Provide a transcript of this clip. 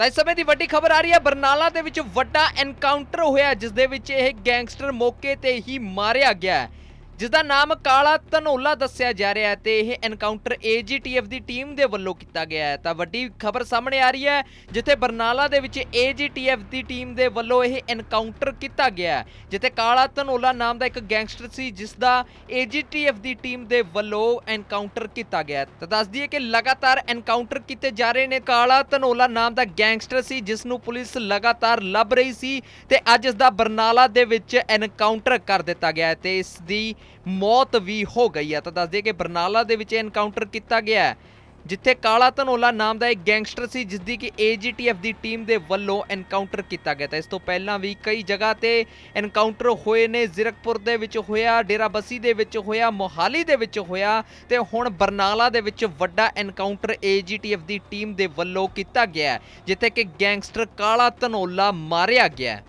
ਤਾਂ ਇਸ ਸਮੇਂ ਦੀ ਵੱਡੀ ਖਬਰ ਆ ਰਹੀ ਹੈ ਬਰਨਾਲਾ ਦੇ ਵਿੱਚ ਵੱਡਾ ਐਨਕਾਊਂਟਰ ਹੋਇਆ ਜਿਸ ਦੇ ਵਿੱਚ ਇਹ ਗੈਂਗਸਟਰ ਮੌਕੇ ਤੇ ਹੀ ਮਾਰਿਆ ਗਿਆ ਹੈ ਜਿਸ ਦਾ ਨਾਮ ਕਾਲਾ ਧਨੋਲਾ ਦੱਸਿਆ ਜਾ ਰਿਹਾ ਹੈ ਤੇ ਇਹ ਐਨਕਾਊਂਟਰ ਏਜੀਟੀਐਫ ਦੀ ਟੀਮ ਦੇ ਵੱਲੋਂ ਕੀਤਾ ਗਿਆ ਹੈ ਤਾਂ ਵੱਡੀ ਖਬਰ ਸਾਹਮਣੇ ਆ ਰਹੀ ਹੈ ਜਿੱਥੇ ਬਰਨਾਲਾ ਦੇ ਵਿੱਚ ਏਜੀਟੀਐਫ ਦੀ ਟੀਮ ਦੇ ਵੱਲੋਂ ਇਹ ਐਨਕਾਊਂਟਰ ਕੀਤਾ ਗਿਆ ਹੈ ਜਿੱਥੇ ਕਾਲਾ ਧਨੋਲਾ ਨਾਮ ਦਾ ਇੱਕ ਗੈਂਗਸਟਰ ਸੀ ਜਿਸ ਦਾ ਏਜੀਟੀਐਫ ਦੀ ਟੀਮ ਦੇ ਵੱਲੋਂ ਐਨਕਾਊਂਟਰ ਕੀਤਾ ਗਿਆ ਤਾਂ ਦੱਸ ਦਈਏ ਕਿ ਲਗਾਤਾਰ ਐਨਕਾਊਂਟਰ ਕੀਤੇ ਜਾ ਰਹੇ ਨੇ ਕਾਲਾ ਧਨੋਲਾ ਨਾਮ ਦਾ ਗੈਂਗਸਟਰ ਸੀ ਜਿਸ ਨੂੰ ਪੁਲਿਸ ਲਗਾਤਾਰ ਲੱਭ ਰਹੀ ਸੀ ਤੇ ਅੱਜ ਇਸ ਦਾ ਬਰਨਾਲਾ ਦੇ ਵਿੱਚ ਐਨਕਾਊਂਟਰ ਕਰ ਦਿੱਤਾ ਗਿਆ ਤੇ ਇਸ ਦੀ ਮੌਤ ਵੀ ਹੋ ਗਈ ਹੈ ਤਾਂ ਦੱਸ ਦਈਏ ਕਿ ਬਰਨਾਲਾ ਦੇ ਵਿੱਚ ਐਨਕਾਊਂਟਰ ਕੀਤਾ ਗਿਆ ਹੈ ਜਿੱਥੇ ਕਾਲਾ ਧਨੋਲਾ ਨਾਮ ਦਾ ਇੱਕ ਗੈਂਗਸਟਰ ਸੀ ਜਿਸ ਦੀ ਕਿ ਏਜੀਟੀਐਫ ਦੀ ਟੀਮ ਦੇ ਵੱਲੋਂ ਐਨਕਾਊਂਟਰ ਕੀਤਾ ਗਿਆ ਤਾਂ ਇਸ ਤੋਂ ਪਹਿਲਾਂ ਵੀ ਕਈ ਜਗ੍ਹਾ ਤੇ ਐਨਕਾਊਂਟਰ ਹੋਏ ਨੇ ਜ਼ਿਰਕਪੁਰ ਦੇ ਵਿੱਚ ਹੋਇਆ ਡੇਰਾਬੱਸੀ ਦੇ ਵਿੱਚ ਹੋਇਆ ਮੋਹਾਲੀ ਦੇ ਵਿੱਚ ਹੋਇਆ ਤੇ ਹੁਣ ਬਰਨਾਲਾ ਦੇ ਵਿੱਚ ਵੱਡਾ ਐਨਕਾਊਂਟਰ ਏਜੀਟੀਐਫ ਦੀ ਟੀਮ ਦੇ ਵੱਲੋਂ ਕੀਤਾ ਗਿਆ ਜਿੱਥੇ ਕਿ ਗੈਂਗਸਟਰ ਕਾਲਾ ਧਨੋਲਾ ਮਾਰਿਆ ਗਿਆ